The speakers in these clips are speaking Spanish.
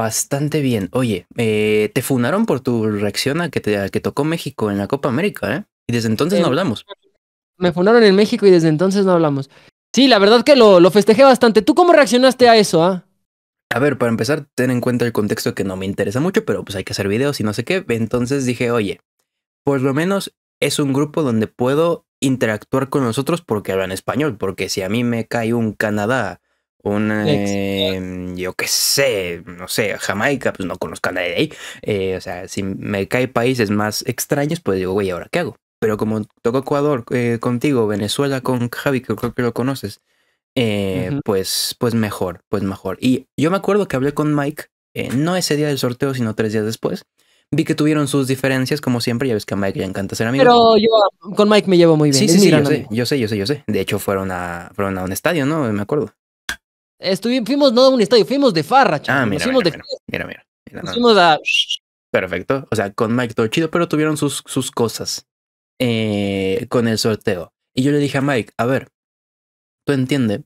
Bastante bien. Oye, eh, te funaron por tu reacción a que, te, que tocó México en la Copa América, ¿eh? Y desde entonces no eh, hablamos. Me funaron en México y desde entonces no hablamos. Sí, la verdad que lo, lo festejé bastante. ¿Tú cómo reaccionaste a eso, ah? A ver, para empezar, ten en cuenta el contexto que no me interesa mucho, pero pues hay que hacer videos y no sé qué. Entonces dije, oye, por lo menos es un grupo donde puedo interactuar con nosotros porque hablan español, porque si a mí me cae un Canadá un, em, yo qué sé, no sé, Jamaica, pues no conozco a nadie de ahí. Eh, o sea, si me cae países más extraños, pues digo, güey, ¿ahora qué hago? Pero como toco Ecuador eh, contigo, Venezuela con Javi, que creo que lo conoces, eh, pues, pues mejor, pues mejor. Y yo me acuerdo que hablé con Mike, no ese día del sorteo, sino tres días después. Vi que tuvieron sus diferencias, como siempre, ya ves que a Mike le encanta ser amigo. Pero yo con Mike me llevo muy bien. Sí, sí, sí, yo sé, yo sé, yo sé, yo sé, De hecho, fueron a, fueron a un estadio, ¿no? Me acuerdo. Estuvimos, fuimos no a un estadio, fuimos de farra, ah, chaval. Ah, mira, mira, de... mira, fuimos a... Perfecto. O sea, con Mike todo chido, pero tuvieron sus, sus cosas eh, con el sorteo. Y yo le dije a Mike, a ver, tú entiendes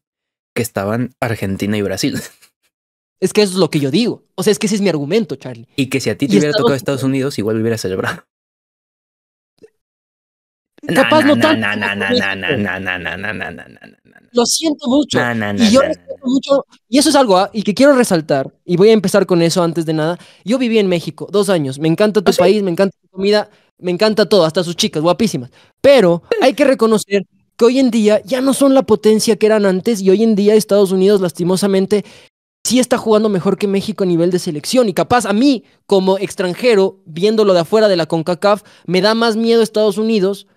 que estaban Argentina y Brasil. Es que eso es lo que yo digo. O sea, es que ese es mi argumento, Charlie. Y que si a ti te hubiera tocado Estados Unidos, igual hubieras celebrado. Capaz no tanto. Lo siento mucho. y yo siento mucho. Y eso es algo y que quiero resaltar. Y voy a empezar con eso antes de nada. Yo viví en México dos años. Me encanta tu país, me encanta tu comida, me encanta todo, hasta sus chicas, guapísimas. Pero hay que reconocer que hoy en día ya no son la potencia que eran antes y hoy en día Estados Unidos lastimosamente sí está jugando mejor que México a nivel de selección. Y capaz a mí, como extranjero, viéndolo de afuera de la CONCACAF, me da más miedo Estados Unidos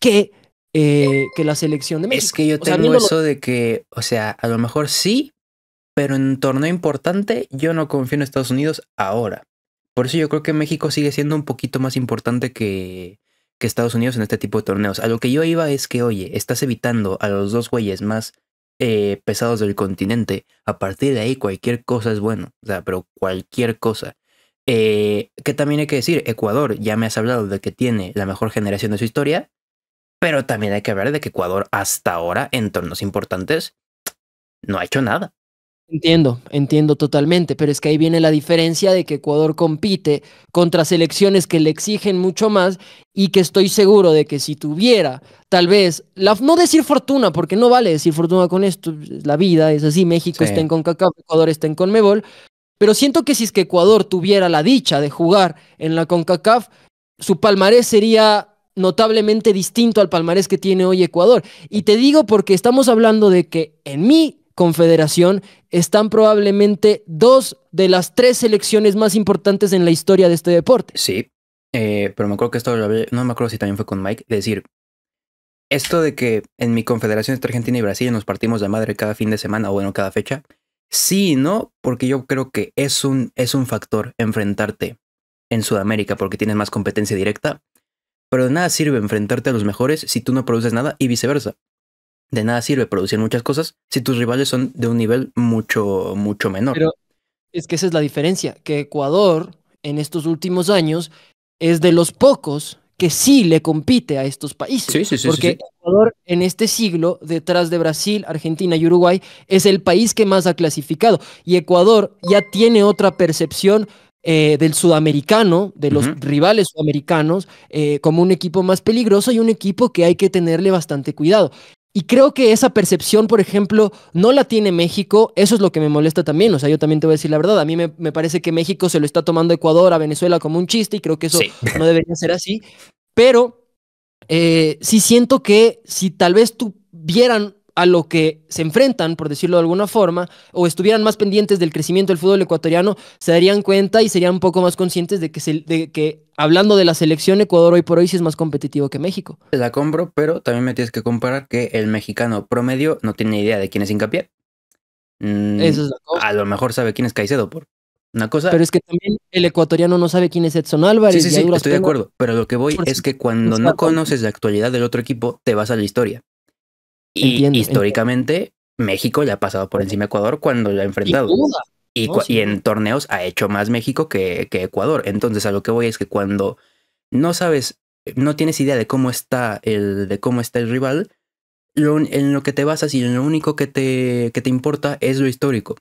que, eh, que la selección de México. Es que yo tengo eso de que, o sea, a lo mejor sí, pero en torneo importante yo no confío en Estados Unidos ahora. Por eso yo creo que México sigue siendo un poquito más importante que, que Estados Unidos en este tipo de torneos. A lo que yo iba es que, oye, estás evitando a los dos güeyes más eh, pesados del continente. A partir de ahí cualquier cosa es bueno. O sea, pero cualquier cosa. Eh, que también hay que decir, Ecuador, ya me has hablado de que tiene la mejor generación de su historia. Pero también hay que ver de que Ecuador hasta ahora, en tornos importantes, no ha hecho nada. Entiendo, entiendo totalmente, pero es que ahí viene la diferencia de que Ecuador compite contra selecciones que le exigen mucho más y que estoy seguro de que si tuviera tal vez, no decir fortuna, porque no vale decir fortuna con esto, la vida es así, México está en CONCACAF, Ecuador está en CONMEBOL, pero siento que si es que Ecuador tuviera la dicha de jugar en la CONCACAF, su palmarés sería notablemente distinto al palmarés que tiene hoy Ecuador. Y te digo porque estamos hablando de que en mi confederación están probablemente dos de las tres selecciones más importantes en la historia de este deporte. Sí, eh, pero me acuerdo que esto, no me acuerdo si también fue con Mike, decir, esto de que en mi confederación entre Argentina y Brasil nos partimos de madre cada fin de semana o bueno, cada fecha, sí y no, porque yo creo que es un, es un factor enfrentarte en Sudamérica porque tienes más competencia directa pero de nada sirve enfrentarte a los mejores si tú no produces nada y viceversa. De nada sirve producir muchas cosas si tus rivales son de un nivel mucho, mucho menor. Pero es que esa es la diferencia, que Ecuador en estos últimos años es de los pocos que sí le compite a estos países. Sí, sí, sí, porque Ecuador en este siglo, detrás de Brasil, Argentina y Uruguay, es el país que más ha clasificado. Y Ecuador ya tiene otra percepción eh, del sudamericano, de los rivales sudamericanos, eh, como un equipo más peligroso y un equipo que hay que tenerle bastante cuidado. Y creo que esa percepción, por ejemplo, no la tiene México. Eso es lo que me molesta también. O sea, yo también te voy a decir la verdad. A mí me, parece que México se lo está tomando Ecuador, a Venezuela como un chiste y creo que eso no debería ser así. Pero eh, sí siento que si tal vez tuvieran a lo que se enfrentan, por decirlo de alguna forma, o estuvieran más pendientes del crecimiento del fútbol ecuatoriano, se darían cuenta y serían un poco más conscientes de que, que hablando de la selección, Ecuador hoy por hoy sí es más competitivo que México. La compro, pero también me tienes que comparar que el mexicano promedio no tiene idea de quién es Hincapié. Mm, Eso es A lo mejor sabe quién es Caicedo, por una cosa. Pero es que también el ecuatoriano no sabe quién es Edson Álvarez. Sí, sí, estoy de acuerdo. Pero lo que voy es que cuando no conoces la actualidad del otro equipo, te vas a la historia y históricamente México ya ha pasado por encima de Ecuador cuando lo ha enfrentado. Y, en torneos ha hecho más México que, Ecuador. Entonces a lo que voy es que cuando no sabes, no tienes idea de cómo está el, de cómo está el rival, en lo que te basas y en lo único que te, que te importa es lo histórico.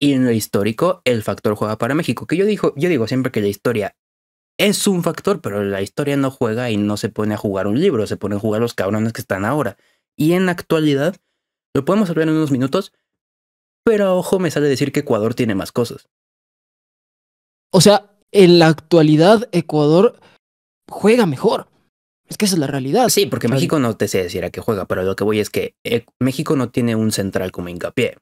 Y en lo histórico, el factor juega para México. Que yo digo, yo digo siempre que la historia es un factor, pero la historia no juega y no se pone a jugar un libro, se pone a jugar los cabrones que están ahora y en la actualidad. Lo podemos hablar en unos minutos, pero ojo me sale decir que Ecuador tiene más cosas. O sea, en la actualidad Ecuador juega mejor. Es que esa es la realidad. Sí, porque México no te sé decir a qué juega, pero lo que voy es que eh, México no tiene un central como hincapié,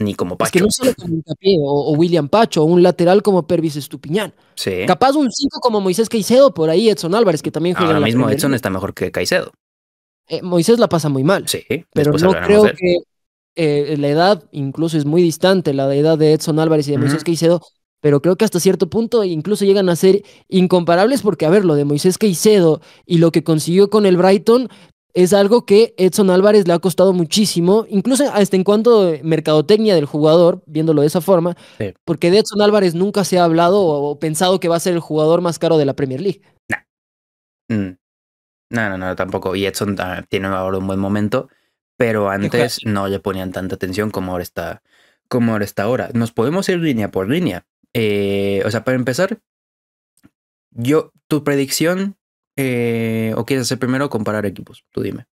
ni como Pacho. que no solo como hincapié, o, William Pacho, o un lateral como Pervis Estupiñán. Sí. Capaz un 5 como Moisés Caicedo, por ahí Edson Álvarez, que también juega. Ahora mismo Edson está mejor que Caicedo. Eh, Moisés la pasa muy mal. Sí, pero no creo que eh, la edad incluso es muy distante, la edad de Edson Álvarez y de Moisés Caicedo, pero creo que hasta cierto punto incluso llegan a ser incomparables porque, a ver, lo de Moisés Caicedo y lo que consiguió con el Brighton es algo que Edson Álvarez le ha costado muchísimo, incluso hasta en cuanto mercadotecnia del jugador, viéndolo de esa forma, porque de Edson Álvarez nunca se ha hablado o, pensado que va a ser el jugador más caro de la Premier League. Mm. No, no, no, tampoco. Y Edson ah, tiene ahora un buen momento, pero antes no le ponían tanta atención como ahora está, como ahora está ahora. Nos podemos ir línea por línea. Eh, o sea, para empezar, yo, tu predicción, eh, o quieres hacer primero comparar equipos, tú dime.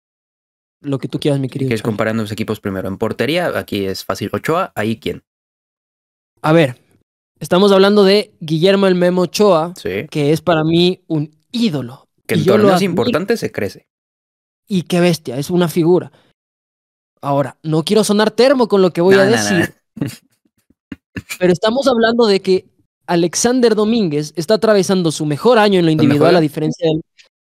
Lo que tú quieras, mi querido. Quieres comparar comparando los equipos primero. En portería, aquí es fácil. Ochoa, ahí quién. A ver, estamos hablando de Guillermo el Memo Ochoa, que es para mí un ídolo que en más importante se crece. Y qué bestia, es una figura. Ahora, no quiero sonar termo con lo que voy a decir, pero estamos hablando de que Alexander Domínguez está atravesando su mejor año en lo individual, a diferencia del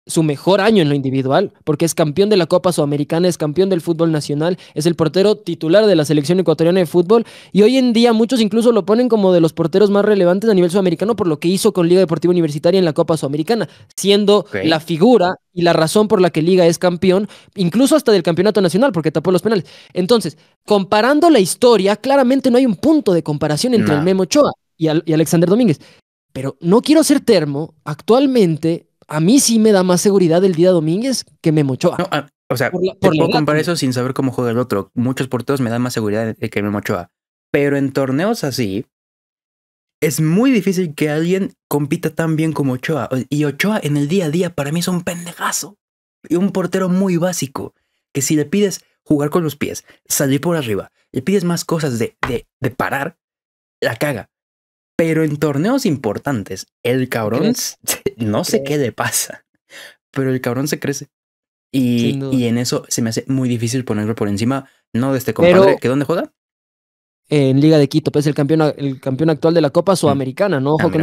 su mejor año en lo individual, porque es campeón de la Copa Sudamericana, es campeón del fútbol nacional, es el portero titular de la selección ecuatoriana de fútbol y hoy en día muchos incluso lo ponen como de los porteros más relevantes a nivel sudamericano por lo que hizo con Liga Deportiva Universitaria en la Copa Sudamericana, siendo la figura y la razón por la que Liga es campeón, incluso hasta del campeonato nacional, porque tapó los penales. Entonces, comparando la historia, claramente no hay un punto de comparación entre el Memo Ochoa y, y Alexander Domínguez. Pero no quiero ser termo, actualmente a mí sí me da más seguridad el día Domínguez que Memo o sea, por la, eso sin saber cómo juega el otro. Muchos porteros me dan más seguridad que Memo Pero en torneos así, es muy difícil que alguien compita tan bien como Ochoa. Y Ochoa en el día a día para mí es un pendejazo. Y un portero muy básico. Que si le pides jugar con los pies, salir por arriba, le pides más cosas de, de parar, la caga. Pero en torneos importantes, el cabrón no sé qué le pasa, pero el cabrón se crece. Y, en eso se me hace muy difícil ponerlo por encima, no de este compadre, que dónde joda En Liga de Quito, pues el campeón, el campeón actual de la Copa mm. Sudamericana, ¿no? Ojo con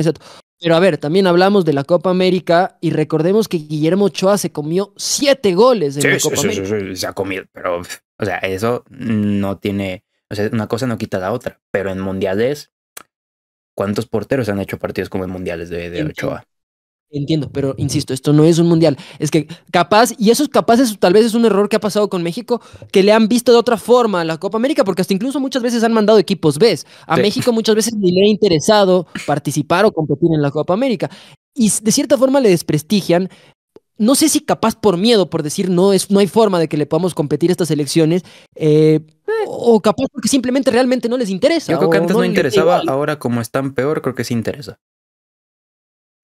Pero a ver, también hablamos de la Copa América y recordemos que Guillermo Ochoa se comió siete goles en sí, la Copa sí, Sí, se ha comido, pero, o sea, eso no tiene, o sea, una cosa no quita la otra, pero en mundiales ¿Cuántos porteros han hecho partidos como en mundiales de, Ochoa? Entiendo, pero insisto, esto no es un mundial. Es que capaz, y eso es capaz, tal vez es un error que ha pasado con México, que le han visto de otra forma a la Copa América, porque hasta incluso muchas veces han mandado equipos B. A México muchas veces ni le ha interesado participar o competir en la Copa América. Y de cierta forma le desprestigian no sé si capaz por miedo, por decir no, es, no hay forma de que le podamos competir a estas elecciones, eh, eh. o capaz porque simplemente realmente no les interesa. Yo creo que antes no, interesaba, ahora como están peor, creo que sí interesa.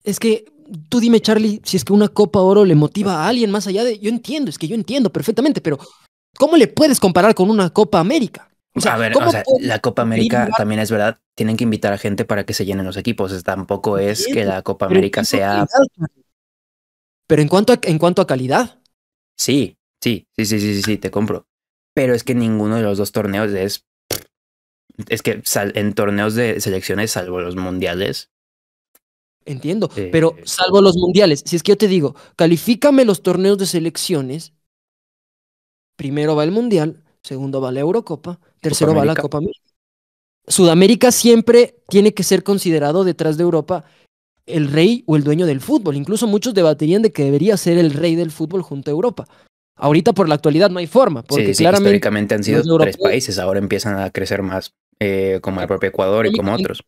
Es que tú dime, Charlie, si es que una Copa Oro le motiva a alguien más allá de. Yo entiendo, es que yo entiendo perfectamente, pero ¿cómo le puedes comparar con una Copa América? a ver, la Copa América también es verdad, tienen que invitar a gente para que se llenen los equipos. Tampoco es que la Copa América sea. Pero en cuanto a, en cuanto a calidad. Sí, sí, sí, sí, sí, sí, te compro. Pero es que ninguno de los dos torneos es. Es que en torneos de selecciones, salvo los mundiales. Entiendo, eh, pero eh, salvo los mundiales. Si es que yo te digo, califícame los torneos de selecciones. Primero va el mundial, segundo va la Eurocopa, tercero va la Copa América. Sudamérica siempre tiene que ser considerado detrás de Europa el rey o el dueño del fútbol. Incluso muchos debatirían de que debería ser el rey del fútbol junto a Europa. Ahorita por la actualidad no hay forma, porque claramente históricamente han sido tres países, ahora empiezan a crecer más, eh, como el propio Ecuador y como otros.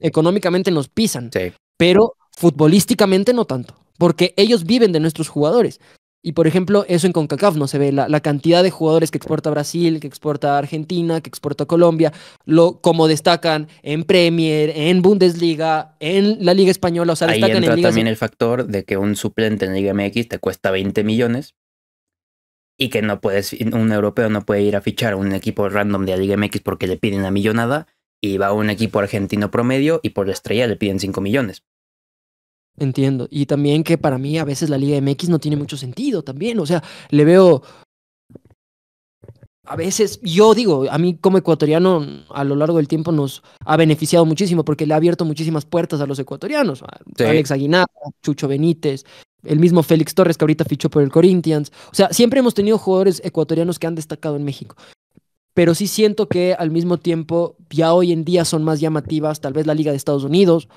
Económicamente nos pisan, pero futbolísticamente no tanto, porque ellos viven de nuestros jugadores. Y por ejemplo, eso en CONCACAF no se ve, la, cantidad de jugadores que exporta Brasil, que exporta Argentina, que exporta Colombia, lo, como destacan en Premier, en Bundesliga, en la Liga Española, o sea, Ahí entra en también el factor de que un suplente en la Liga MX te cuesta 20 millones y que no puedes, un europeo no puede ir a fichar a un equipo random de la Liga MX porque le piden la millonada y va a un equipo argentino promedio y por la estrella le piden 5 millones. Entiendo. Y también que para mí a veces la Liga MX no tiene mucho sentido también. O sea, le veo. A veces, yo digo, a mí como ecuatoriano a lo largo del tiempo nos ha beneficiado muchísimo porque le ha abierto muchísimas puertas a los ecuatorianos. Alex Aguinaldo, Chucho Benítez, el mismo Félix Torres que ahorita fichó por el Corinthians. O sea, siempre hemos tenido jugadores ecuatorianos que han destacado en México pero sí siento que al mismo tiempo ya hoy en día son más llamativas, tal vez la Liga de Estados Unidos,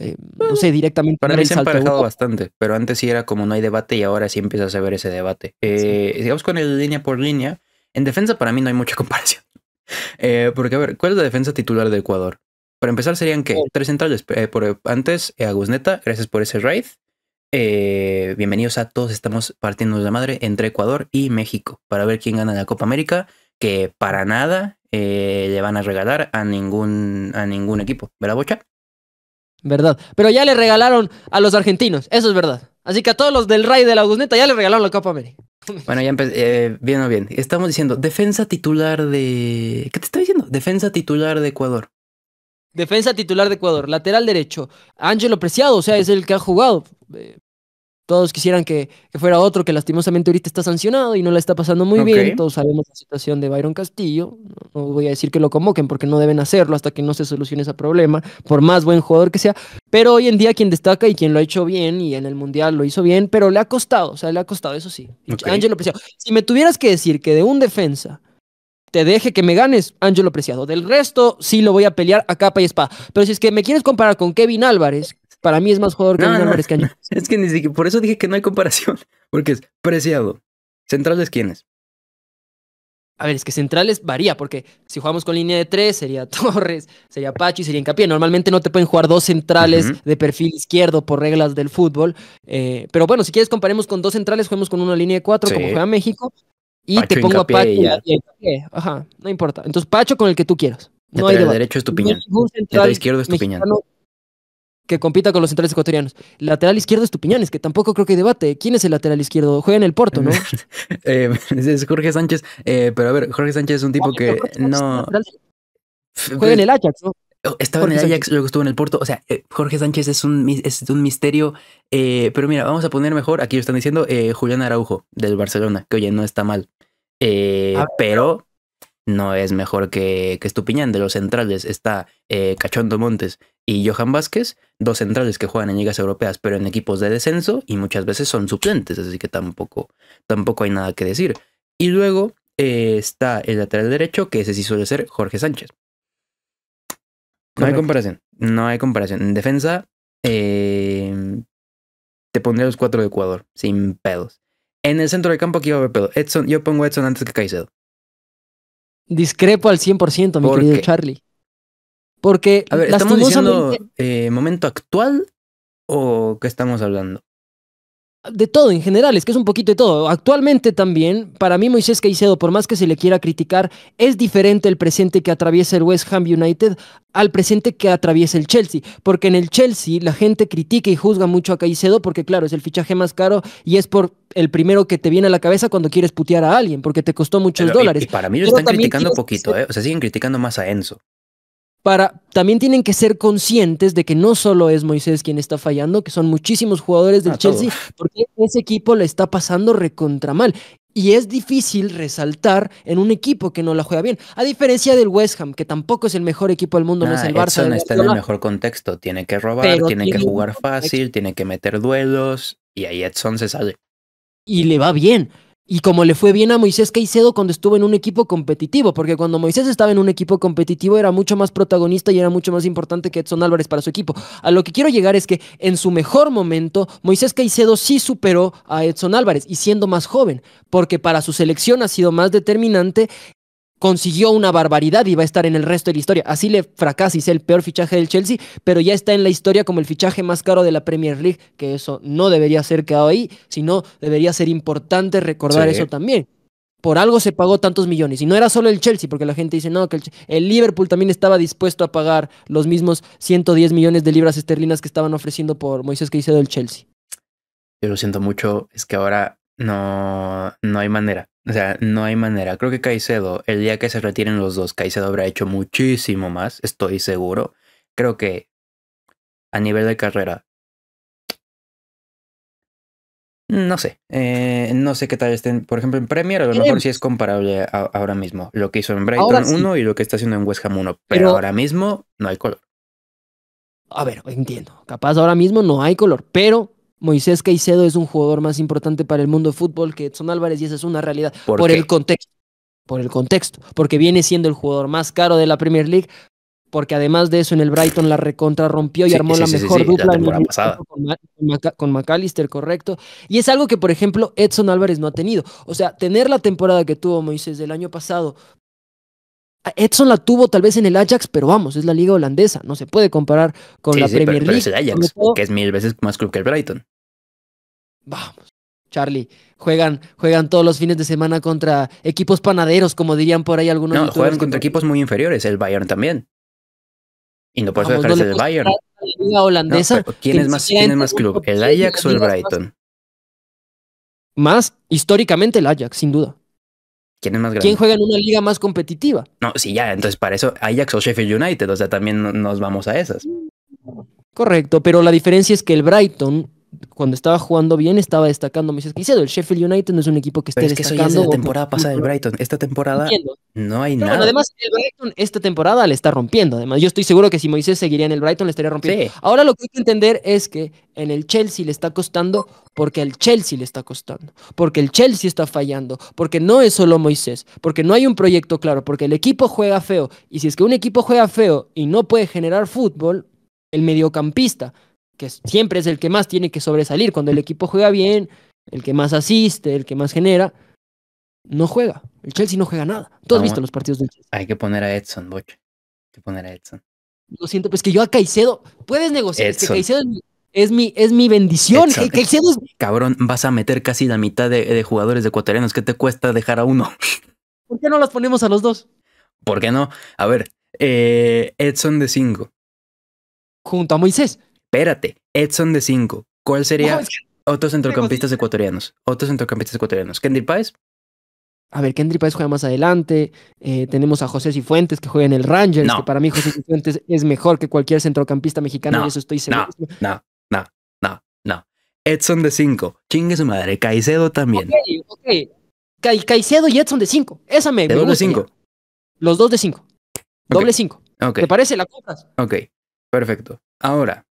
eh, no sé, directamente. Para mí se bastante, pero antes sí era como no hay debate y ahora sí empiezas a ver ese debate. Eh, digamos con el línea por línea, en defensa para mí no hay mucha comparación. Eh, porque a ver, ¿cuál es la defensa titular de Ecuador? Para empezar serían que tres centrales. antes, Agusneta, gracias por ese raid. bienvenidos a todos, estamos partiendo de la madre entre Ecuador y México para ver quién gana la Copa América que para nada eh, le van a regalar a ningún, a ningún equipo, ¿verdad, Bocha? Verdad. Pero ya le regalaron a los argentinos, eso es verdad. Así que a todos los del Ray de la Aguzneta ya le regalaron la Copa América. Bueno, ya eh, bien o bien. Estamos diciendo defensa titular de. ¿Qué te está diciendo? Defensa titular de Ecuador. Defensa titular de Ecuador, lateral derecho. Ángelo Preciado, o sea, es el que ha jugado. Eh, todos quisieran que, fuera otro que lastimosamente ahorita está sancionado y no la está pasando muy bien. Todos sabemos la situación de Byron Castillo. No, voy a decir que lo convoquen porque no deben hacerlo hasta que no se solucione ese problema, por más buen jugador que sea. Pero hoy en día quien destaca y quien lo ha hecho bien y en el Mundial lo hizo bien, pero le ha costado, o sea, le ha costado, eso sí. Ángelo Preciado. Si me tuvieras que decir que de un defensa te deje que me ganes, Ángelo Preciado. Del resto sí lo voy a pelear a capa y espada. Pero si es que me quieres comparar con Kevin Álvarez, para mí es más jugador que no, Álvarez este Es que ni por eso dije que no hay comparación, porque es preciado. ¿Centrales quiénes? A ver, es que centrales varía, porque si jugamos con línea de tres, sería Torres, sería Pachi, sería Incapié. Normalmente no te pueden jugar dos centrales de perfil izquierdo por reglas del fútbol. Eh, pero bueno, si quieres comparemos con dos centrales, juguemos con una línea de cuatro, como juega México, y te pongo a Pacho y, Ajá, no importa. Entonces, Pacho con el que tú quieras. No hay derecho es tu piñón. Central, de izquierdo es tu piñón que compita con los centrales ecuatorianos. Lateral izquierdo es es que tampoco creo que hay debate. ¿Quién es el lateral izquierdo? Juega en el Porto, ¿no? Eh, es Jorge Sánchez. Eh, pero a ver, Jorge Sánchez es un tipo que no... Pues, Juega en el Ajax, ¿no? Oh, estaba en el Ajax, luego estuvo en el Porto. O sea, eh, Jorge Sánchez es un, es un misterio. pero mira, vamos a poner mejor, aquí lo están diciendo, Julián Araujo del Barcelona, que oye, no está mal. pero no es mejor que, que Estupiñán de los centrales. Está Cachondo Montes, y Johan Vázquez, dos centrales que juegan en ligas europeas, pero en equipos de descenso y muchas veces son suplentes, así que tampoco, tampoco hay nada que decir. Y luego eh, está el lateral derecho, que ese sí suele ser Jorge Sánchez. No hay comparación, no hay comparación. En defensa, eh, te pondría los cuatro de Ecuador, sin pedos. En el centro del campo aquí va a haber pedo. Edson, yo pongo Edson antes que Caicedo. Discrepo al 100%, mi querido Charlie. Porque, a ver, ¿estamos diciendo eh, momento actual o qué estamos hablando? De todo en general, es que es un poquito de todo. Actualmente también, para mí Moisés Caicedo, por más que se le quiera criticar, es diferente el presente que atraviesa el West Ham United al presente que atraviesa el Chelsea. Porque en el Chelsea la gente critica y juzga mucho a Caicedo porque, claro, es el fichaje más caro y es por el primero que te viene a la cabeza cuando quieres putear a alguien porque te costó muchos dólares. Y, para mí lo están criticando poquito, ¿eh? o sea, siguen criticando más a Enzo para, también tienen que ser conscientes de que no solo es Moisés quien está fallando, que son muchísimos jugadores del ah, Chelsea, porque ese equipo le está pasando recontra mal. Y es difícil resaltar en un equipo que no la juega bien. A diferencia del West Ham, que tampoco es el mejor equipo del mundo, no es ah, el Barça. Edson está en el mejor contexto. Tiene que robar, tiene, tiene que jugar fácil, tiene que meter duelos. Y ahí Edson se sale. Y le va bien y como le fue bien a Moisés Caicedo cuando estuvo en un equipo competitivo, porque cuando Moisés estaba en un equipo competitivo era mucho más protagonista y era mucho más importante que Edson Álvarez para su equipo. A lo que quiero llegar es que en su mejor momento, Moisés Caicedo sí superó a Edson Álvarez y siendo más joven, porque para su selección ha sido más determinante consiguió una barbaridad y va a estar en el resto de la historia. Así le fracasa y sea el peor fichaje del Chelsea, pero ya está en la historia como el fichaje más caro de la Premier League, que eso no debería ser quedado ahí, sino debería ser importante recordar eso también. Por algo se pagó tantos millones. Y no era solo el Chelsea, porque la gente dice, no, que el, Liverpool también estaba dispuesto a pagar los mismos 110 millones de libras esterlinas que estaban ofreciendo por Moisés Caicedo el Chelsea. Yo lo siento mucho, es que ahora no, no hay manera. O sea, no hay manera. Creo que Caicedo, el día que se retiren los dos, Caicedo habrá hecho muchísimo más, estoy seguro. Creo que a nivel de carrera, no sé, eh, no sé qué tal estén. Por ejemplo, en Premier a lo mejor sí es comparable ahora mismo. Lo que hizo en Brighton 1 y lo que está haciendo en West Ham 1. pero, ahora mismo no hay color. A ver, entiendo. Capaz ahora mismo no hay color, pero Moisés Caicedo es un jugador más importante para el mundo de fútbol que Edson Álvarez y esa es una realidad por, el contexto. Por el contexto, porque viene siendo el jugador más caro de la Premier League, porque además de eso en el Brighton la recontra rompió y armó la mejor dupla pasada. Con, con McAllister, correcto. Y es algo que, por ejemplo, Edson Álvarez no ha tenido. O sea, tener la temporada que tuvo Moisés del año pasado Edson la tuvo tal vez en el Ajax, pero vamos, es la liga holandesa, no se puede comparar con la Premier League. es el Ajax, que es mil veces más club que el Brighton. Vamos, Charlie, juegan, juegan todos los fines de semana contra equipos panaderos, como dirían por ahí algunos. No, juegan contra equipos muy inferiores, el Bayern también. Y no puedes dejarse el Bayern. quién es más club, el Ajax o el Brighton? Más históricamente el Ajax, sin duda. ¿Quién es más grande? ¿Quién juega en una liga más competitiva? No, sí, ya, entonces para eso Ajax o Sheffield United, o sea, también nos vamos a esas. Correcto, pero la diferencia es que el Brighton cuando estaba jugando bien, estaba destacando. Moisés. el Sheffield United no es un equipo que esté destacando. Eso la temporada pasada del Brighton. Esta temporada no hay nada. Bueno, además, el Brighton esta temporada le está rompiendo. Además, yo estoy seguro que si Moisés seguiría en el Brighton, le estaría rompiendo. Ahora lo que hay que entender es que en el Chelsea le está costando porque al Chelsea le está costando, porque el Chelsea está fallando, porque no es solo Moisés, porque no hay un proyecto claro, porque el equipo juega feo. Y si es que un equipo juega feo y no puede generar fútbol, el mediocampista que siempre es el que más tiene que sobresalir. Cuando el equipo juega bien, el que más asiste, el que más genera, no juega. El Chelsea no juega nada. Tú has visto los partidos del Chelsea. Hay que poner a Edson, Boche. Hay que poner a Edson. Lo siento, pues que yo a Caicedo, puedes negociar. Es Caicedo es mi, es mi, bendición. Cabrón, vas a meter casi la mitad de, jugadores ecuatorianos. ¿Qué te cuesta dejar a uno? ¿Por qué no los ponemos a los dos? ¿Por qué no? A ver, eh, Edson de 5. Junto a Moisés. Espérate, Edson de 5. ¿Cuál sería otros centrocampistas ecuatorianos? Otros centrocampistas ecuatorianos. Kendrick Páez. A ver, Kendrick Páez juega más adelante. Eh, tenemos a José Cifuentes que juega en el Rangers, que para mí José Cifuentes es mejor que cualquier centrocampista mexicano, no, y eso estoy seguro. No, no, no, no, Edson de 5. Chingue su madre. Caicedo también. Ok, ok. Caicedo y Edson de 5. Esa me, de 5. Los dos de 5. Doble 5. ¿Te parece? ¿La compras? Ok, perfecto. Ahora,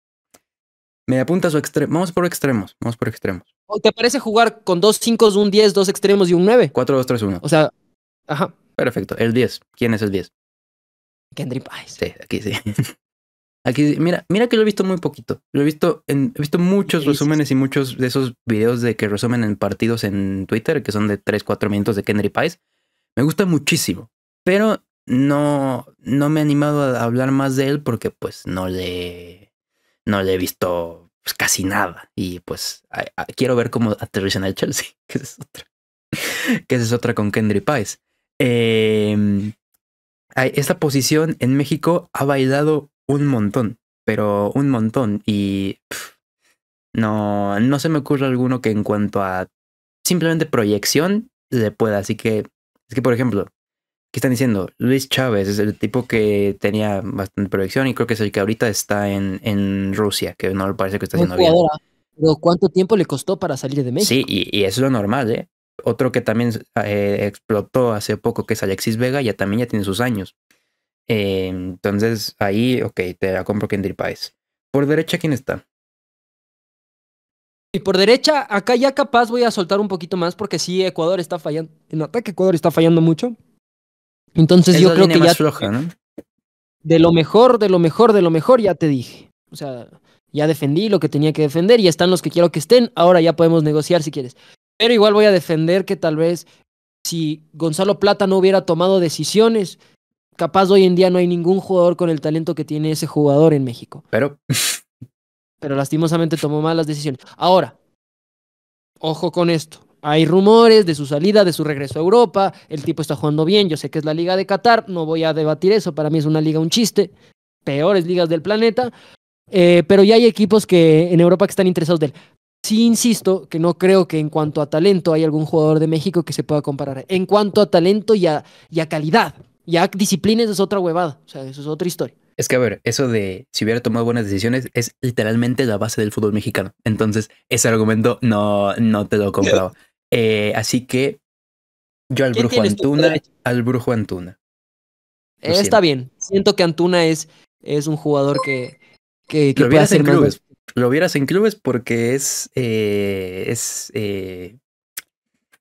me apuntas o extremo. Vamos por extremos. Vamos por extremos. te parece jugar con dos cinco, un 10, dos extremos y un 9? 4, 2, 3, 1. O sea, ajá. Perfecto. El 10. ¿Quién es el 10? Kendrick Pais. Sí, aquí sí. Aquí, mira, mira que lo he visto muy poquito. Lo he visto en, he visto muchos resúmenes y muchos de esos videos de que resumen en partidos en Twitter, que son de 3, 4 minutos de Kendrick Pais. Me gusta muchísimo. Pero no, no me he animado a hablar más de él porque pues no le no le he visto pues, casi nada. Y pues quiero ver cómo aterrizan el Chelsea, que es otra. que es otra con Kendry Páez. Em, esta posición en México ha bailado un montón, pero un montón. Y no, no se me ocurre alguno que en cuanto a simplemente proyección le pueda. Así que es que, por ejemplo, que están diciendo, Luis Chávez es el tipo que tenía bastante proyección y creo que es el que ahorita está en, en Rusia, que no le parece que está haciendo bien. Pero ¿cuánto tiempo le costó para salir de México? Sí, y, es lo normal, ¿eh? Otro que también eh, explotó hace poco, que es Alexis Vega, ya también ya tiene sus años. Eh, entonces, ahí, ok, te la compro Kendrick Páez. ¿Por derecha quién está? Y por derecha, acá ya capaz voy a soltar un poquito más porque sí, Ecuador está fallando. En ataque Ecuador está fallando mucho. Entonces yo creo que ya... De lo mejor, de lo mejor, de lo mejor ya te dije. O sea, ya defendí lo que tenía que defender, y están los que quiero que estén, ahora ya podemos negociar si quieres. Pero igual voy a defender que tal vez si Gonzalo Plata no hubiera tomado decisiones, capaz hoy en día no hay ningún jugador con el talento que tiene ese jugador en México. Pero. Pero lastimosamente tomó malas decisiones. Ahora, ojo con esto. Hay rumores de su salida, de su regreso a Europa. El tipo está jugando bien. Yo sé que es la Liga de Qatar. No voy a debatir eso. Para mí es una liga un chiste. Peores ligas del planeta. Eh, pero ya hay equipos que en Europa que están interesados de él. Sí insisto que no creo que en cuanto a talento hay algún jugador de México que se pueda comparar. En cuanto a talento y a, calidad. y a calidad. disciplina es otra huevada. O sea, eso es otra historia. Es que, a ver, eso de si hubiera tomado buenas decisiones es literalmente la base del fútbol mexicano. Entonces, ese argumento no, no te lo compraba. Eh, así que yo al brujo Antuna, al brujo Antuna. Eh, está bien. Siento que Antuna es, es un jugador que, que, lo puede en clubes. Lo vieras en clubes porque es, eh, es, es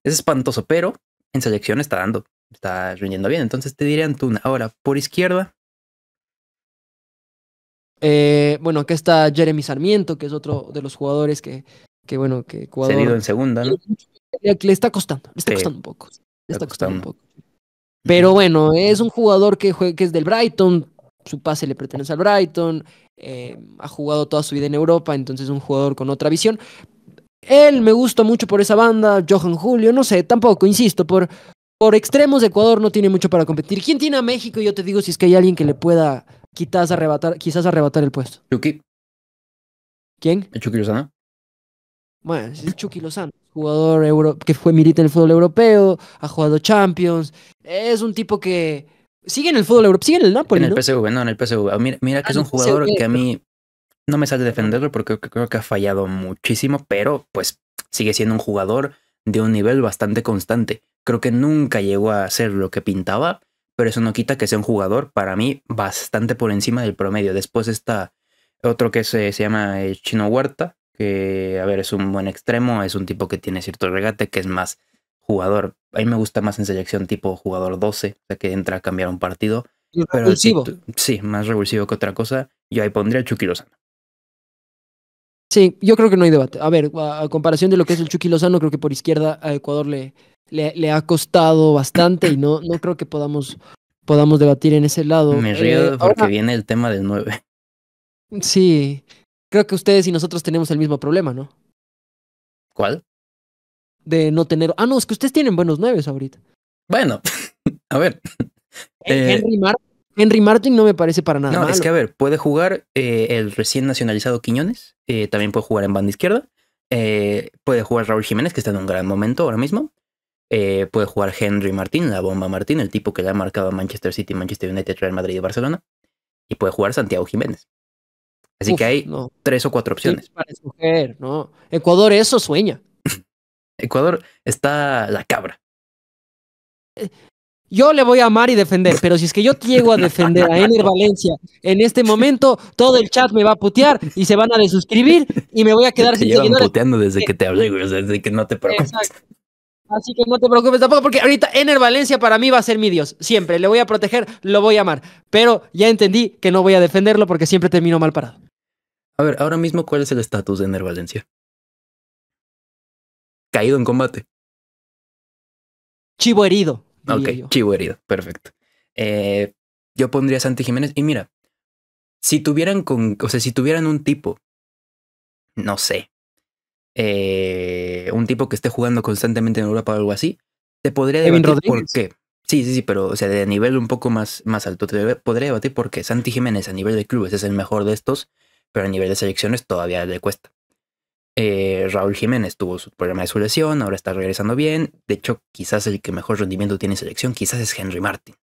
espantoso, pero en selección está dando, está rindiendo bien. Entonces te diré Antuna. Ahora, por izquierda, bueno, aquí está Jeremy Sarmiento, que es otro de los jugadores que, que bueno, que Ecuador... Se ha ido en segunda, ¿no? Le, está costando, le está costando un poco. Le está, costando. un poco. Pero bueno, es un jugador que, que es del Brighton, su pase le pertenece al Brighton, eh, ha jugado toda su vida en Europa, entonces es un jugador con otra visión. Él me gusta mucho por esa banda, Johan Julio, no sé, tampoco, insisto, por, por extremos de Ecuador no tiene mucho para competir. ¿Quién tiene a México? Yo te digo si es que hay alguien que le pueda quizás arrebatar, quizás arrebatar el puesto. ¿Quién? Chucky bueno, es Chucky Lozano, jugador euro, que fue milita en el fútbol europeo, ha jugado Champions. Es un tipo que sigue en el fútbol europeo, sigue en el Napoli. En el PSV, no, en el PSV. Ah, mira, que es ah, un jugador que a mí no me sale defenderlo porque creo que ha fallado muchísimo, pero pues sigue siendo un jugador de un nivel bastante constante. Creo que nunca llegó a ser lo que pintaba, pero eso no quita que sea un jugador para mí bastante por encima del promedio. Después está otro que se, se llama eh, Chino Huerta, que, a ver, es un buen extremo, es un tipo que tiene cierto regate, que es más jugador. A mí me gusta más en selección tipo jugador 12, o que entra a cambiar un partido. Sí, más revulsivo que otra cosa. Yo ahí pondría a Chucky Lozano. Sí, yo creo que no hay debate. A ver, a comparación de lo que es el Chucky Lozano, creo que por izquierda a Ecuador le, le, ha costado bastante y no, no creo que podamos, podamos debatir en ese lado. Me eh, río porque viene el tema del 9. Sí, Creo que ustedes y nosotros tenemos el mismo problema, ¿no? ¿Cuál? De no tener. Ah, no, es que ustedes tienen buenos nueves ahorita. Bueno, a ver. Eh, Henry, Martin no me parece para nada. No, es que a ver, puede jugar eh, el recién nacionalizado Quiñones, eh, también puede jugar en banda izquierda, puede jugar Raúl Jiménez, que está en un gran momento ahora mismo. puede jugar Henry Martín, la bomba Martín, el tipo que le ha marcado a Manchester City, Manchester United, Real Madrid y Barcelona. Y puede jugar Santiago Jiménez, Así que hay tres o cuatro opciones. para escoger, ¿no? Ecuador eso sueña. Ecuador está la cabra. Eh, yo le voy a amar y defender, pero si es que yo llego a defender a Ener Valencia en este momento, todo el chat me va a putear y se van a desuscribir y me voy a quedar sin llevan puteando desde que te hablé, güey, desde que no te preocupes. Así que no te preocupes tampoco, porque ahorita Ener Valencia para mí va a ser mi Dios. Siempre le voy a proteger, lo voy a amar. Pero ya entendí que no voy a defenderlo porque siempre termino mal parado. A ver, ahora mismo, ¿cuál es el estatus de Nervalencia? Valencia? Caído en combate. Chivo herido. Ok, chivo herido, perfecto. Eh, yo pondría a Santi Jiménez. Y mira, si tuvieran con. O sea, si tuvieran un tipo. No sé. Eh, un tipo que esté jugando constantemente en Europa o algo así. Te podría debatir por qué. Sí, sí, sí, pero o sea, de nivel un poco más, más alto. Te podría debatir porque Santi Jiménez a nivel de clubes es el mejor de estos pero a nivel de selecciones todavía le cuesta. Eh, Raúl Jiménez tuvo su programa de su lesión, ahora está regresando bien. De hecho, quizás el que mejor rendimiento tiene en selección, quizás es Henry Martin.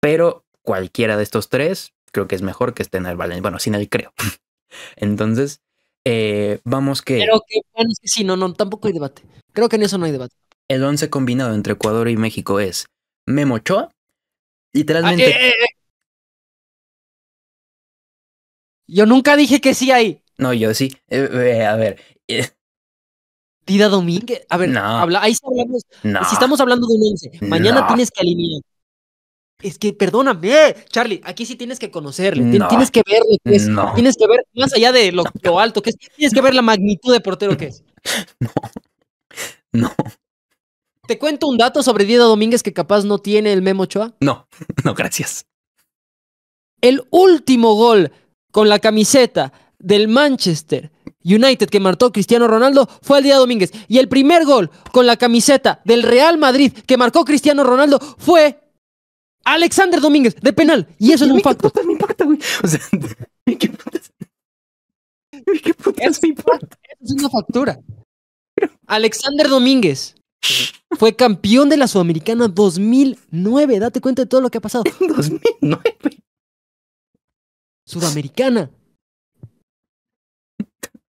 Pero cualquiera de estos tres, creo que es mejor que estén al Valencia. Bueno, sin él creo. Entonces, eh, vamos que. Pero que sí, no, no, tampoco hay debate. Creo que en eso no hay debate. El 11 combinado entre Ecuador y México es Memo Ochoa, ah, literalmente. Eh, Yo nunca dije que sí hay. No, yo sí. Eh, eh, a ver. Eh. Dida Domínguez. A ver, habla, ahí estamos. Si estamos hablando de un once. mañana tienes que alinear. Es que, perdóname, Charlie, aquí sí tienes que conocerle, tienes que verlo. tienes que ver más allá de lo, alto que es, tienes que ver la magnitud de portero que es. No, no. ¿Te cuento un dato sobre Dida Domínguez que capaz no tiene el Memo Choa? No, no, gracias. El último gol con la camiseta del Manchester United que marcó Cristiano Ronaldo fue el día Domínguez. Y el primer gol con la camiseta del Real Madrid que marcó Cristiano Ronaldo fue Alexander Domínguez de penal. Y eso es un facto. mi güey? O sea, ¿qué es, Es una factura. Alexander Domínguez fue campeón de la Sudamericana 2009. Date cuenta de todo lo que ha pasado. 2009. sudamericana.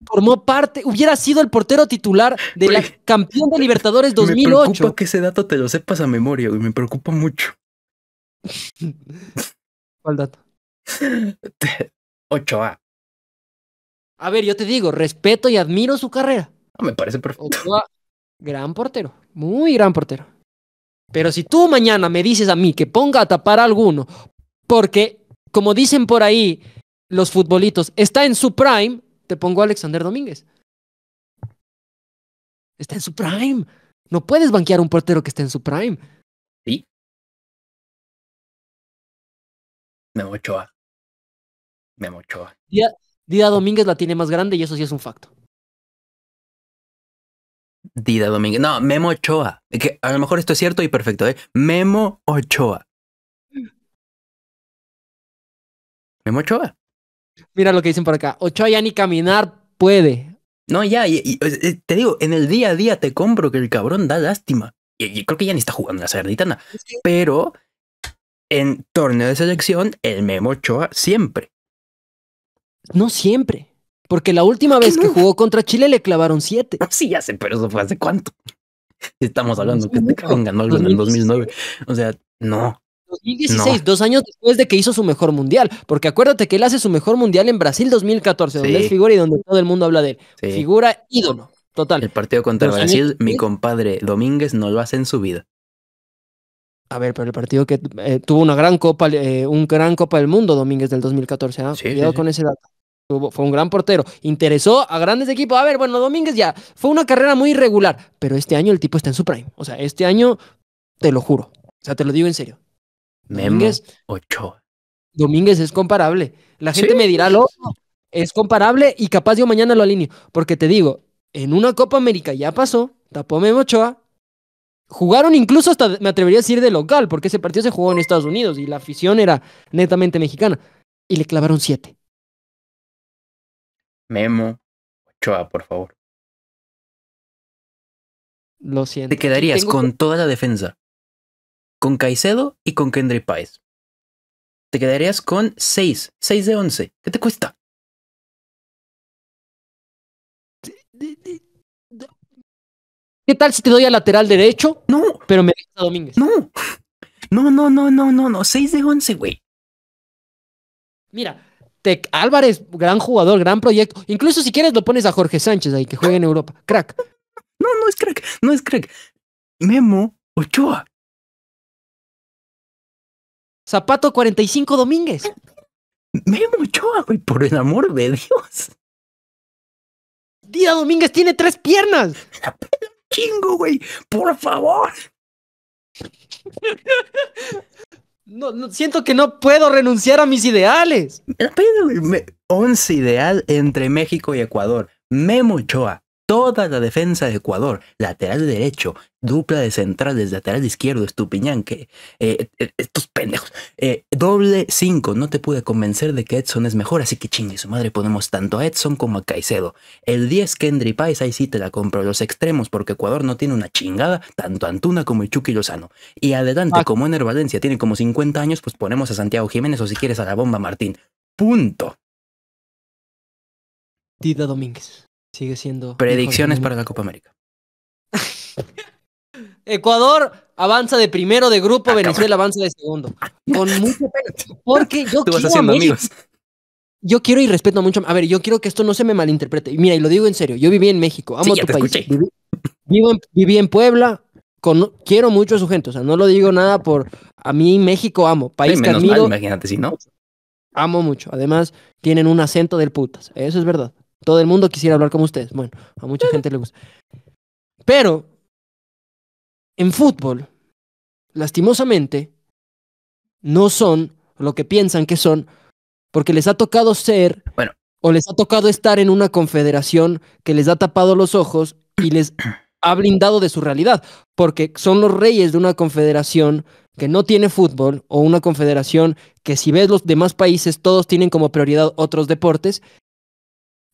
Formó parte, hubiera sido el portero titular de la campeón de Libertadores 2008. Me preocupa que ese dato te lo sepas a memoria, güey. Me preocupa mucho. ¿Cuál dato? 8A. A ver, yo te digo, respeto y admiro su carrera. Ah, me parece perfecto. gran portero, muy gran portero. Pero si tú mañana me dices a mí que ponga a tapar a alguno porque como dicen por ahí los futbolitos, está en su prime, te pongo a Alexander Domínguez. Está en su prime. No puedes banquear un portero que esté en su prime. Sí. Memo Ochoa. Memo Ochoa. Dida Domínguez la tiene más grande y eso sí es un facto. Dida Domínguez. No, Memo Ochoa. Que a lo mejor esto es cierto y perfecto, ¿eh? Memo Ochoa. Memo Ochoa. Mira lo que dicen por acá. Ochoa ya ni caminar puede. No, ya, eh, te digo, en el día a día te compro que el cabrón da lástima. Y, creo que ya ni está jugando la cerditana, Pero en torneo de selección, el Memo Ochoa siempre. No siempre. Porque la última vez que jugó contra Chile le clavaron siete. Sí, ya sé, pero eso fue hace cuánto. Estamos hablando que este cabrón ganó algo en el 2009. O sea, no. 2016, dos años después de que hizo su mejor mundial, porque acuérdate que él hace su mejor mundial en Brasil 2014, donde él figura y donde todo el mundo habla de él. Figura ídolo, total. El partido contra Brasil, mi compadre Domínguez no lo hace en su vida. A ver, pero el partido que eh, tuvo una gran copa, eh, un gran Copa del Mundo Domínguez del 2014, ¿ah? cuidado con ese dato fue un gran portero. Interesó a grandes equipos. A ver, bueno, Domínguez ya. Fue una carrera muy irregular. Pero este año el tipo está en su prime. O sea, este año, te lo juro. O sea, te lo digo en serio. Domínguez, Ochoa. Domínguez es comparable. La gente me dirá, loco, es comparable y capaz yo mañana lo alineo. Porque te digo, en una Copa América ya pasó, tapó Memo Ochoa. Jugaron incluso hasta, me atrevería a decir, de local, porque ese partido se jugó en Estados Unidos y la afición era netamente mexicana. Y le clavaron siete. Memo Ochoa, por favor. Lo siento. Te quedarías con toda la defensa con Caicedo y con Kendry Páez. Te quedarías con 6, 6 de 11. ¿Qué te cuesta? ¿Qué tal si te doy a lateral derecho? No. Pero me dejas a Domínguez. No. No, no, no, no, no, no. 6 de 11, güey. Mira, Álvarez, gran jugador, gran proyecto. Incluso si quieres lo pones a Jorge Sánchez ahí, que juega en Europa. Crack. No, no es crack, no es crack. Memo Ochoa. Zapato 45 Domínguez. Memo Ochoa, güey, por el amor de Dios. Día, Domínguez tiene tres piernas. chingo, güey, por favor. No, siento que no puedo renunciar a mis ideales. once ideal entre México y Ecuador. Memo Ochoa, toda la defensa de Ecuador, lateral derecho, dupla de centrales, lateral izquierdo, Estupiñán, que eh, eh, estos pendejos, eh, doble 5, no te pude convencer de que Edson es mejor, así que chingue su madre, ponemos tanto a Edson como a Caicedo. El 10 Kendry Pais, ahí sí te la compro, los extremos, porque Ecuador no tiene una chingada, tanto Antuna como el Lozano. Y adelante, ah. como Ener Valencia tiene como 50 años, pues ponemos a Santiago Jiménez o si quieres a la bomba Martín. Punto. Dida Domínguez. Sigue siendo. Predicciones para la Copa América. Ecuador avanza de primero de grupo, ah, Venezuela avanza de segundo. Ah, con mucho Porque yo quiero. amigos. Yo quiero y respeto mucho. A ver, yo quiero que esto no se me malinterprete. mira, y lo digo en serio. Yo viví en México. Amo tu país. Viví, vivo en, viví en Puebla. quiero mucho a su gente. O sea, no lo digo nada por. A mí México amo. País mal, imagínate, si no. Amo mucho. Además, tienen un acento del putas. Eso es verdad. Todo el mundo quisiera hablar como ustedes. Bueno, a mucha gente le gusta. Pero, en fútbol, lastimosamente, no son lo que piensan que son, porque les ha tocado ser bueno. o les ha tocado estar en una confederación que les ha tapado los ojos y les ha blindado de su realidad, porque son los reyes de una confederación que no tiene fútbol o una confederación que si ves los demás países todos tienen como prioridad otros deportes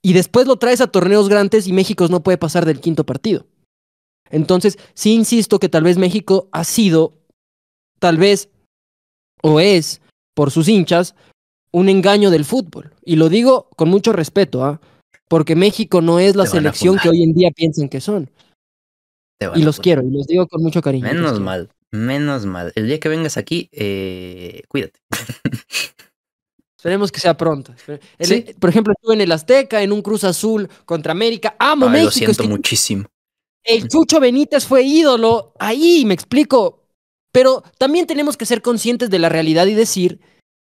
y después lo traes a torneos grandes y México no puede pasar del quinto partido. Entonces, sí insisto que tal vez México ha sido, tal vez, o es, por sus hinchas, un engaño del fútbol. Y lo digo con mucho respeto, ¿ah? porque México no es la selección que hoy en día piensan que son. Y los quiero, y los digo con mucho cariño. Menos mal, menos mal. El día que vengas aquí, eh, cuídate. Esperemos que sea pronto. E, por ejemplo, estuve en el Azteca, en un Cruz Azul contra América. Amo México. Lo siento muchísimo. El Chucho Benítez fue ídolo ahí, me explico. Pero también tenemos que ser conscientes de la realidad y decir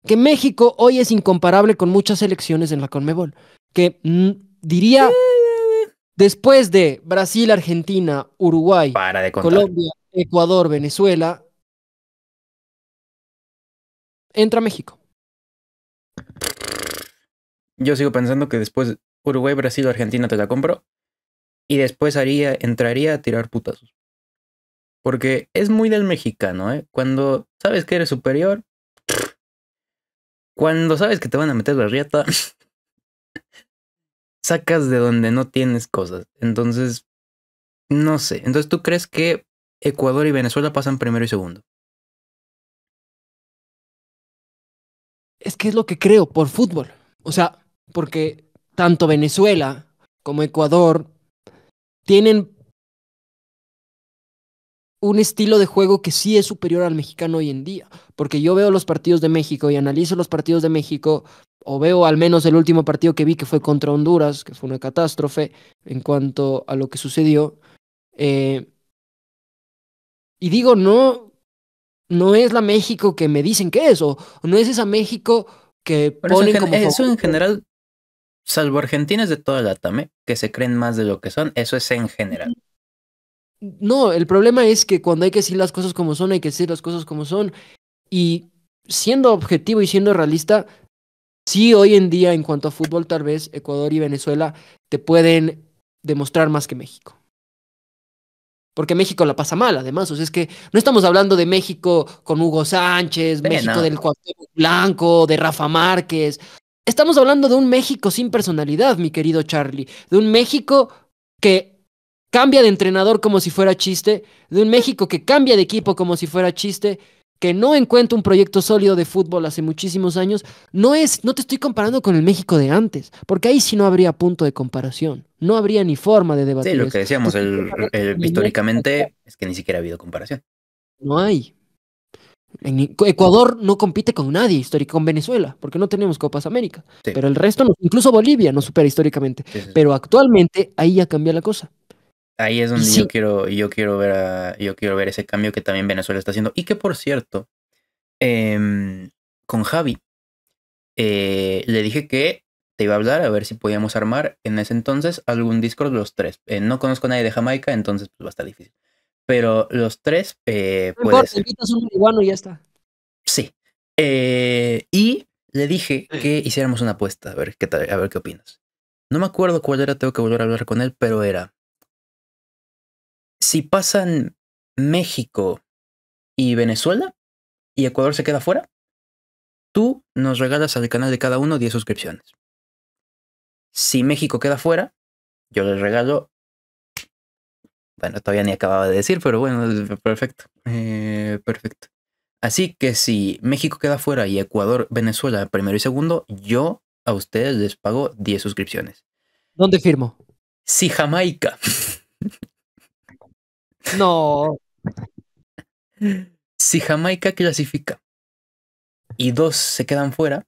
que México hoy es incomparable con muchas elecciones en la Conmebol. Que mm, diría, después de Brasil, Argentina, Uruguay, Colombia, Ecuador, Venezuela, entra México. Yo sigo pensando que después Uruguay, Brasil, Argentina te la compro. Y después haría, entraría a tirar putazos. Porque es muy del mexicano, ¿eh? Cuando sabes que eres superior. Cuando sabes que te van a meter la riata. sacas de donde no tienes cosas. Entonces, no sé. Entonces, ¿tú crees que Ecuador y Venezuela pasan primero y segundo? es que es lo que creo por fútbol. O sea, porque tanto Venezuela como Ecuador tienen un estilo de juego que sí es superior al mexicano hoy en día. Porque yo veo los partidos de México y analizo los partidos de México, o veo al menos el último partido que vi que fue contra Honduras, que fue una catástrofe en cuanto a lo que sucedió. Eh, y digo, no, no es la México que me dicen que es, o no es esa México que como. Eso en general, salvo argentinas de toda la TAME, que se creen más de lo que son, eso es en general. No, el problema es que cuando hay que decir las cosas como son, hay que decir las cosas como son. Y siendo objetivo y siendo realista, sí hoy en día en cuanto a fútbol tal vez Ecuador y Venezuela te pueden demostrar más que México. Porque México la pasa mal, además. O sea, es que no estamos hablando de México con Hugo Sánchez, México del Cuauhtémoc Blanco, de Rafa Márquez. Estamos hablando de un México sin personalidad, mi querido Charlie. De un México que cambia de entrenador como si fuera chiste. De un México que cambia de equipo como si fuera chiste que no encuentra un proyecto sólido de fútbol hace muchísimos años, no es, no te estoy comparando con el México de antes, porque ahí sí no habría punto de comparación no habría ni forma de debatir. Sí, lo que decíamos el, históricamente es que ni siquiera ha habido comparación. No hay. En Ecuador no compite con nadie histórico, con Venezuela, porque no tenemos Copas América. Pero el resto, incluso Bolivia, no supera históricamente. pero actualmente ahí ya cambia la cosa. Ahí es donde yo quiero, yo quiero ver, a, yo quiero ver ese cambio que también Venezuela está haciendo y que por cierto, em, con Javi eh, le dije que te iba a hablar a ver si podíamos armar en ese entonces algún Discord los tres. Eh, no conozco a nadie de Jamaica, entonces pues va a estar difícil. Pero los tres, eh, puedes. un marihuano y ya está. Sí. Eh, y le dije que hiciéramos una apuesta, a ver qué tal, a ver qué opinas. No me acuerdo cuál era, tengo que volver a hablar con él, pero era. Si pasan México y Venezuela y Ecuador se queda fuera, tú nos regalas al canal de cada uno 10 suscripciones. Si México queda fuera, yo les regalo. Bueno, todavía ni acababa de decir, pero bueno, perfecto. Eh, perfecto. Así que si México queda fuera y Ecuador, Venezuela primero y segundo, yo a ustedes les pago 10 suscripciones. ¿Dónde firmo? Si Jamaica. No. Si Jamaica clasifica y dos se quedan fuera,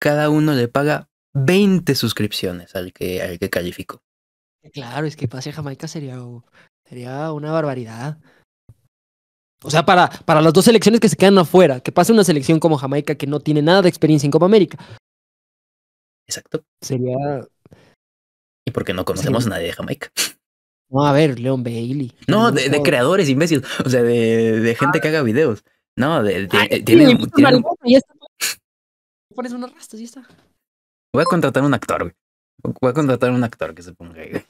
cada uno le paga 20 suscripciones al que, al que calificó. Claro, es que pase a Jamaica sería, sería una barbaridad. O sea, para, para las dos selecciones que se quedan afuera, que pase una selección como Jamaica que no tiene nada de experiencia en Copa América. Exacto. Sería. Y porque no conocemos a nadie de Jamaica. No, a ver, Leon Bailey. No, de, creadores imbéciles. O sea, de, de gente que ah. haga videos. No, de. de tiene, ah, eh, tiene... Pones unos rastas y ya está. Voy a contratar un actor, Voy a contratar un actor que se ponga ahí,